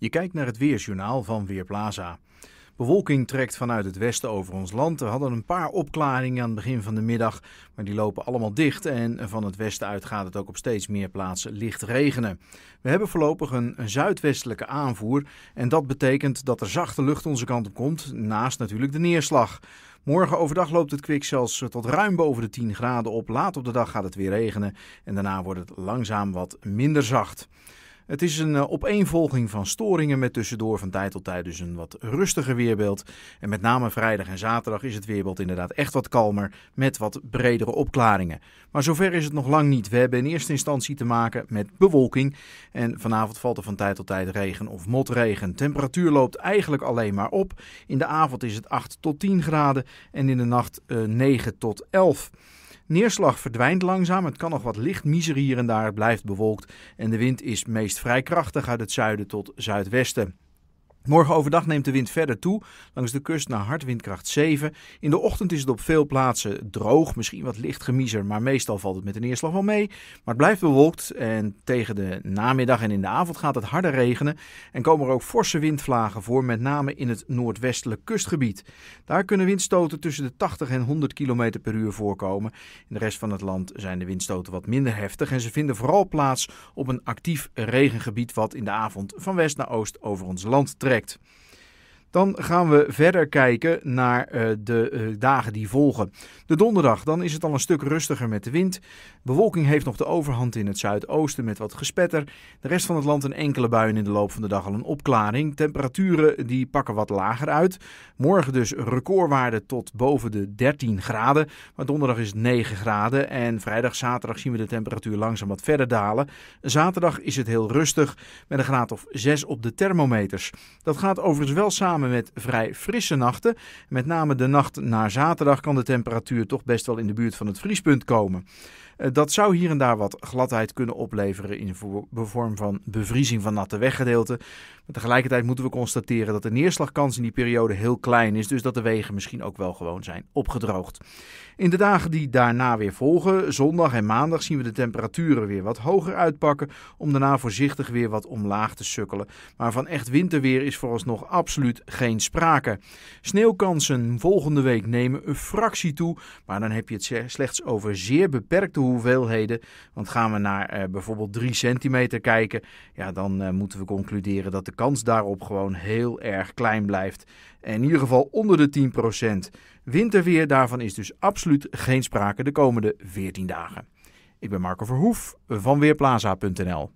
Je kijkt naar het weersjournaal van Weerplaza. Bewolking trekt vanuit het westen over ons land. We hadden een paar opklaringen aan het begin van de middag, maar die lopen allemaal dicht. En van het westen uit gaat het ook op steeds meer plaatsen licht regenen. We hebben voorlopig een zuidwestelijke aanvoer. En dat betekent dat er zachte lucht onze kant op komt, naast natuurlijk de neerslag. Morgen overdag loopt het kwik zelfs tot ruim boven de 10 graden op. Laat op de dag gaat het weer regenen en daarna wordt het langzaam wat minder zacht. Het is een eh, opeenvolging van storingen met tussendoor van tijd tot tijd dus een wat rustiger weerbeeld. En met name vrijdag en zaterdag is het weerbeeld inderdaad echt wat kalmer met wat bredere opklaringen. Maar zover is het nog lang niet. We hebben in eerste instantie te maken met bewolking. En vanavond valt er van tijd tot tijd regen of motregen. Temperatuur loopt eigenlijk alleen maar op. In de avond is het 8 tot 10 graden en in de nacht 9 eh, tot 11. Neerslag verdwijnt langzaam. Het kan nog wat licht miseren hier en daar. Het blijft bewolkt en de wind is meest vrij krachtig uit het zuiden tot zuidwesten. Morgen overdag neemt de wind verder toe, langs de kust naar windkracht 7. In de ochtend is het op veel plaatsen droog, misschien wat licht gemiezer, maar meestal valt het met een neerslag wel mee. Maar het blijft bewolkt en tegen de namiddag en in de avond gaat het harder regenen en komen er ook forse windvlagen voor, met name in het noordwestelijk kustgebied. Daar kunnen windstoten tussen de 80 en 100 km per uur voorkomen. In de rest van het land zijn de windstoten wat minder heftig en ze vinden vooral plaats op een actief regengebied wat in de avond van west naar oost over ons land trekt verstrekt. Dan gaan we verder kijken naar eh, de eh, dagen die volgen. De donderdag, dan is het al een stuk rustiger met de wind. Bewolking heeft nog de overhand in het zuidoosten met wat gespetter. De rest van het land een enkele buien in de loop van de dag al een opklaring. Temperaturen die pakken wat lager uit. Morgen dus recordwaarde tot boven de 13 graden. Maar donderdag is het 9 graden. En vrijdag, zaterdag zien we de temperatuur langzaam wat verder dalen. Zaterdag is het heel rustig met een graad of 6 op de thermometers. Dat gaat overigens wel samen met vrij frisse nachten. Met name de nacht naar zaterdag kan de temperatuur toch best wel in de buurt van het vriespunt komen. Eh, dat zou hier en daar wat gladheid kunnen opleveren in de vorm van bevriezing van natte weggedeelten. Maar tegelijkertijd moeten we constateren dat de neerslagkans in die periode heel klein is, dus dat de wegen misschien ook wel gewoon zijn opgedroogd. In de dagen die daarna weer volgen, zondag en maandag, zien we de temperaturen weer wat hoger uitpakken, om daarna voorzichtig weer wat omlaag te sukkelen. Maar van echt winterweer is vooralsnog absoluut geen sprake. Sneeuwkansen volgende week nemen een fractie toe, maar dan heb je het slechts over zeer beperkte hoeveelheden. Want gaan we naar eh, bijvoorbeeld 3 centimeter kijken, ja, dan eh, moeten we concluderen dat de kans daarop gewoon heel erg klein blijft. In ieder geval onder de 10%. Winterweer daarvan is dus absoluut geen sprake de komende 14 dagen. Ik ben Marco Verhoef van Weerplaza.nl.